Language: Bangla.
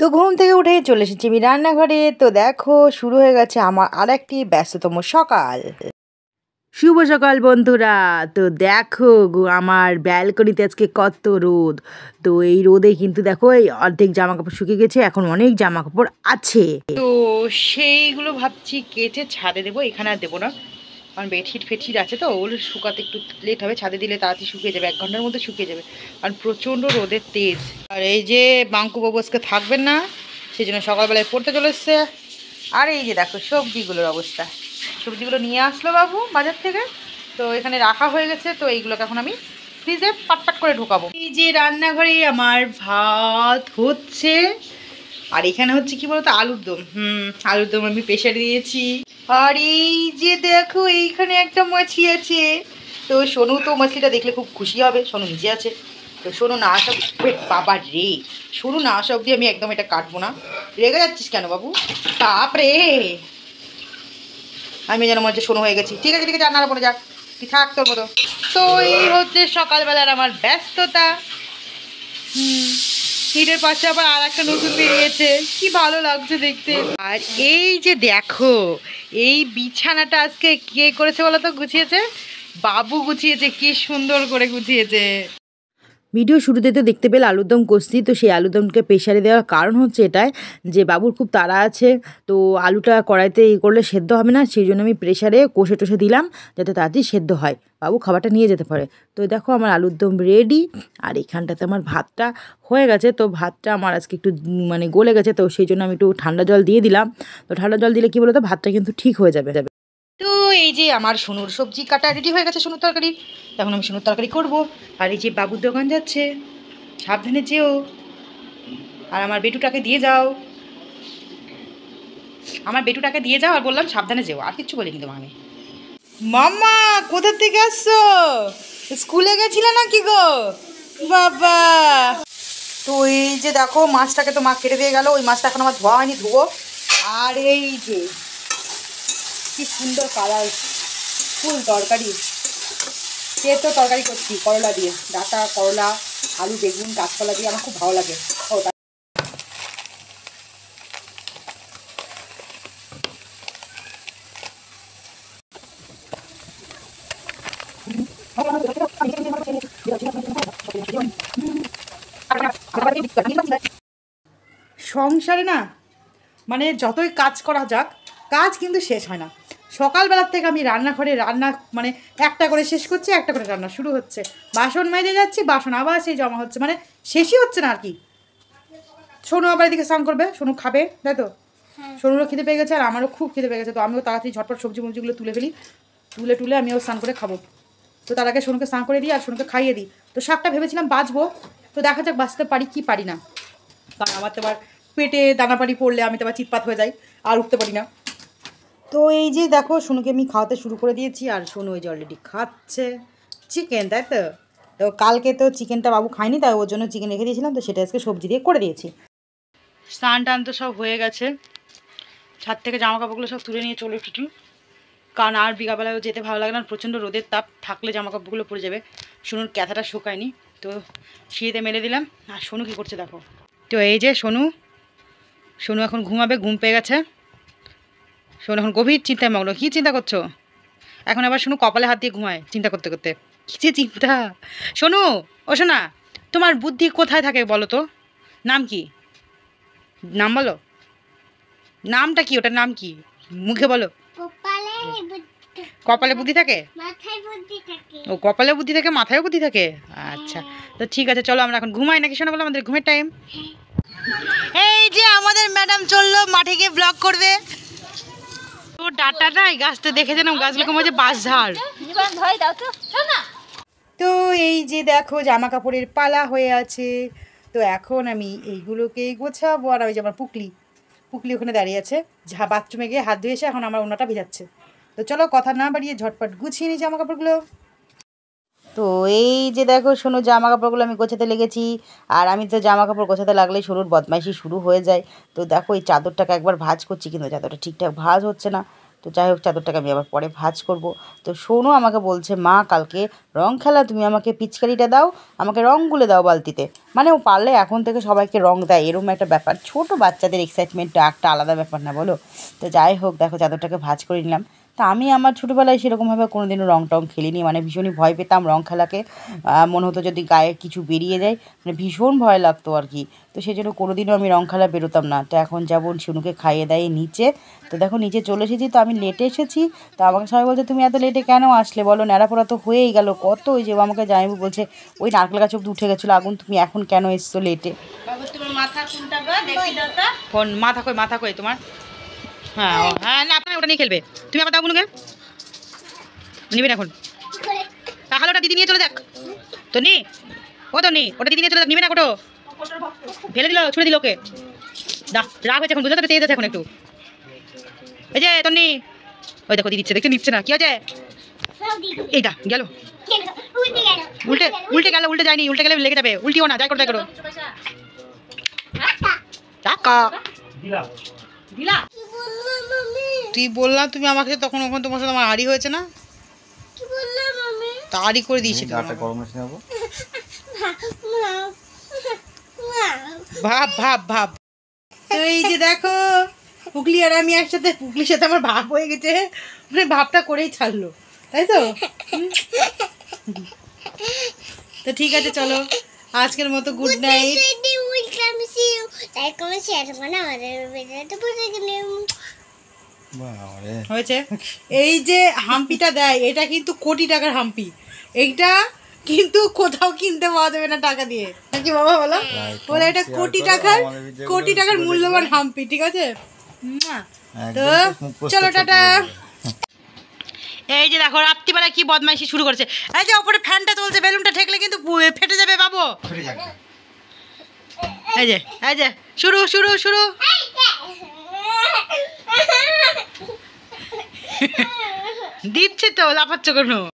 তো ঘুম থেকে উঠে চলে এসেছি আমি রান্নাঘরে তো দেখো শুরু হয়ে গেছে আমার আর একটি ব্যস্ততম সকাল শুভ সকাল বন্ধুরা তো দেখো আমার ব্যালকনিতে আজকে কত রোদ তো এই রোদে কিন্তু দেখো এই অর্ধেক জামা কাপড় শুকিয়ে গেছে এখন অনেক জামা কাপড় আছে তো সেইগুলো ভাবছি কেটে ছাদে দেবো এখানে আর দেবো না কারণ বেডশিট ফেডশিট আছে তো ওগুলো শুকাতে একটু লেট হবে ছাদে দিলে তাড়াতাড়ি শুকিয়ে যাবে এক ঘন্টার মধ্যে শুকিয়ে যাবে কারণ প্রচণ্ড রোদের তেজ আর এই যে বাঙ্কু বাবু আজকে থাকবেন না সেই জন্য সকালবেলায় পড়তে চলে এসছে আর এই যে দেখো সবজিগুলোর অবস্থা সবজিগুলো নিয়ে আসলো বাবু বাজার থেকে তো এখানে রাখা হয়ে গেছে তো এইগুলোকে এখন আমি ফ্রিজে পাটপাট করে ঢোকাবো এই যে রান্নাঘরে আমার ভাত হচ্ছে আর এখানে হচ্ছে কি বলতো আলুর দম হুম আলুর দম আমি প্রেশারে দিয়েছি আর এই যে দেখো এইখানে একটা মাছি আছে তো সোনু তো মাছিটা দেখলে খুব খুশি হবে সোনু নিজে আছে তো সোনু না আসা বাবা রে সোনু না আসা অবধি আমি একদম এটা কাটবো না রেগে যাচ্ছিস কেন বাবু তাপ রে আমি যেন মনে হচ্ছে সোনু হয়ে গেছি ঠিক আছে ঠিক আছে আর না পরে যাক তুই থাক তোর মতো তো এই হচ্ছে সকালবেলার আমার ব্যস্ততা হুম হিটের পাশে আবার আর একটা নতুন বেরিয়েছে কি ভালো লাগছে দেখতে আর এই যে দেখো এই বিছানাটা আজকে কে করেছে বলো তো গুছিয়েছে বাবু গুছিয়েছে কি সুন্দর করে গুছিয়েছে ভিডিও শুরুতে তো দেখতে পেলে আলুরদম কষছি তো সেই আলুদমকে প্রেশারে দেওয়ার কারণ হচ্ছে এটাই যে বাবুর খুব তাড়া আছে তো আলুটা কড়াইতে ই করলে সেদ্ধ হবে না সেই জন্য আমি প্রেশারে কষে টষে দিলাম যাতে তাড়াতাড়ি সেদ্ধ হয় বাবু খাবারটা নিয়ে যেতে পারে তো দেখো আমার আলুরদম রেডি আর এখানটাতে আমার ভাতটা হয়ে গেছে তো ভাতটা আমার আজকে একটু মানে গলে গেছে তো সেই জন্য আমি একটু ঠান্ডা জল দিয়ে দিলাম তো ঠান্ডা জল দিলে কী বলো তো ভাতটা কিন্তু ঠিক হয়ে যাবে তো এই যে আমার সোনুর সবজি কাটা রেডি হয়ে গেছে সোনুর তরকারি তখন আমি সোনুর তরকারি করব আর এই যে বাবুর দোকান যাচ্ছে সাবধানে যেও আর আমার বেটুটাকে দিয়ে যাও আমার বেটুটাকে দিয়ে যাও আর বললাম সাবধানে যেও আর কিছু বলিনি তোমার আমি মাম্মা কোথার থেকে আসছো স্কুলে গেছিলে না কি গো বাবা তো এই যে দেখো মাছটাকে তো মা কেটে দিয়ে গেল ওই মাছটা এখন আমার ধোয়া হয়নি ধুবো আর এই যে কি সুন্দর কালার ফুল তরকারি তো তরকারি করছি করলা দিয়ে ডাটা করলা আলু বেগুন গাছপালা দিয়ে আমার খুব ভালো লাগে সংসারে না মানে যতই কাজ করা যাক কাজ কিন্তু শেষ হয় না সকালবেলার থেকে আমি রান্নাঘরে রান্না মানে একটা করে শেষ করছি একটা করে রান্না শুরু হচ্ছে বাসন মেজে যাচ্ছি বাসন আবার সেই জমা হচ্ছে মানে শেষই হচ্ছে না আর কি সোনু আবার এদিকে স্নান করবে সোনু খাবে তাই তো হ্যাঁ। সোনুরও খিদে পেয়ে গেছে আর আমারও খুব খিদে পেয়ে গেছে তো আমিও তাড়াতাড়ি ঝটপট সবজি মুবজিগুলো তুলে ফেলি তুলে টুলে আমিও স্নান করে খাবো তো তার আগে সোনুকে স্নান করে দিই আর সোনুকে খাইয়ে দিই তো শাকটা ভেবেছিলাম বাঁচবো তো দেখা যাক বাঁচতে পারি কি পারি না কারণ আমার তো আবার পেটে দানা পানি পড়লে আমি তো আবার চিৎপাত হয়ে যাই আর উঠতে পারি না তো এই যে দেখো সোনুকে আমি খাওয়াতে শুরু করে দিয়েছি আর সোনু ওই যে অলরেডি খাচ্ছে চিকেন তাই তো তো কালকে তো চিকেনটা বাবু খায়নি তাই ওর জন্য চিকেন রেখে দিয়েছিলাম তো সেটা আজকে সবজি দিয়ে করে দিয়েছি স্নান টান তো সব হয়ে গেছে ছাদ থেকে জামা কাপড়গুলো সব তুলে নিয়ে চলে একটু কারণ আর বিকাবেলায় যেতে ভালো লাগে না প্রচণ্ড রোদের তাপ থাকলে জামা কাপড়গুলো পড়ে যাবে সোনুর ক্যাথাটা শুকায়নি তো শিয়েতে মেলে দিলাম আর সোনু কী করছে দেখো তো এই যে সোনু সোনু এখন ঘুমাবে ঘুম পেয়ে গেছে শোনো এখন গভীর চিন্তায় মগ্ন কী চিন্তা করছো এখন আবার শোনো কপালে হাত দিয়ে ঘুমায় চিন্তা করতে করতে কী চিন্তা শোনো ও শোনা তোমার বুদ্ধি কোথায় থাকে বলো তো নাম কি নাম বলো নামটা কি ওটার নাম কি মুখে বলো কপালে বুদ্ধি থাকে ও কপালে বুদ্ধি থাকে মাথায় বুদ্ধি থাকে আচ্ছা তো ঠিক আছে চলো আমরা এখন ঘুমাই নাকি শোনা বলো আমাদের ঘুমের টাইম হ্যাঁ। এই যে আমাদের ম্যাডাম চললো মাঠে গিয়ে ব্লগ করবে ডাটা নাই গাছটা দেখে যেন গাছগুলোকে মধ্যে বাস ঝাড় তো এই যে দেখো জামা কাপড়ের পালা হয়ে আছে তো এখন আমি এইগুলোকে গোছাবো আর ওই যে আমার পুকলি পুকলি ওখানে দাঁড়িয়ে আছে যা বাথরুমে গিয়ে হাত ধুয়ে এসে এখন আমার অন্যটা ভেজাচ্ছে তো চলো কথা না বাড়িয়ে ঝটপট গুছিয়ে নিই জামা কাপড়গুলো তো এই যে দেখো শোনো জামা কাপড়গুলো আমি গোছাতে লেগেছি আর আমি তো জামা কাপড় গোছাতে লাগলেই শুরুর বদমাইশি শুরু হয়ে যায় তো দেখো এই চাদরটাকে একবার ভাজ করছি কিন্তু চাদরটা ঠিকঠাক ভাজ হচ্ছে না তো যাই হোক চাদরটাকে আমি আবার পরে ভাজ করব তো শোনো আমাকে বলছে মা কালকে রং খেলা তুমি আমাকে পিচকারিটা দাও আমাকে রঙগুলো দাও বালতিতে মানে ও পারলে এখন থেকে সবাইকে রং দেয় এরম একটা ব্যাপার ছোট বাচ্চাদের এক্সাইটমেন্টটা একটা আলাদা ব্যাপার না বলো তো যাই হোক দেখো চাদরটাকে ভাজ করে নিলাম তা আমি আমার ছোটোবেলায় সেরকমভাবে কোনো দিনও রং টং খেলিনি মানে ভীষণই ভয় পেতাম রং খেলাকে মনে হতো যদি গায়ে কিছু বেরিয়ে যায় মানে ভীষণ ভয় লাগতো আর কি তো সেই জন্য কোনো দিনও আমি রং খেলা বেরোতাম না তো এখন যেমন শুনুকে খাইয়ে দেয় নিচে তো দেখো নিচে চলে এসেছি তো আমি লেটে এসেছি তো আমাকে সবাই বলছে তুমি এত লেটে কেন আসলে বলো ন্যাড়াপোড়া তো হয়েই গেল কত ওই যে আমাকে জানিব বলছে ওই নারকেল গাছ অব্দি উঠে গেছিলো আগুন তুমি এখন কেন এসছো লেটে মাথা মাথা কই মাথা কই তোমার হ্যাঁ হ্যাঁ না আপনার ওটা নিয়ে খেলবে তুমি আবার দাও বুনুকে নিবেন এখন তাহলে ওটা দিদি নিয়ে চলে দেখ তো নি ও তো নি ওটা দিদি নিয়ে চলে যাক নিবে না কোটো ফেলে দিল ছুড়ে দিল ওকে রাগ হয়েছে এখন বুঝতে পেরে এখন একটু এই যে তন্নি ওই দেখো দিদি দিচ্ছে দেখতে নিচ্ছে না কি আছে এই দা গেল উল্টে উল্টে গেল উল্টে যায়নি উল্টে গেলে লেগে যাবে উল্টিও না যাই করো যাই করো আচ্ছা। টাকা দিলা তুই বললাম তুমি আমাকে তখন ওখানে তোমার সাথে আমার আড়ি হয়েছে না তা আড়ি করে দিয়েছি ভাব ভাব ভাব এই যে দেখো পুকলি আর আমি একসাথে পুকলির সাথে আমার ভাব হয়ে গেছে মানে ভাবটা করেই ছাড়লো তাই তো তো ঠিক আছে চলো আজকের মতো মানে গুড নাইট হয়েছে এই যে হাম্পিটা দেয় এটা কিন্তু কোটি টাকার হাম্পি এইটা কিন্তু কোথাও কিনতে পাওয়া যাবে না টাকা দিয়ে নাকি বাবা বলো বলে হ্যাঁ, এটা কোটি টাকার কোটি টাকার মূল্যবান হাম্পি ঠিক আছে তো চলো টাটা এই যে দেখো রাত্রিবেলা কি বদমাইশি শুরু করেছে এই যে ওপরে ফ্যানটা চলছে বেলুনটা ঠেকলে কিন্তু ফেটে যাবে বাবু এই যে এই যে শুরু শুরু শুরু দিচ্ছে তো লাফাচ্ছ কেন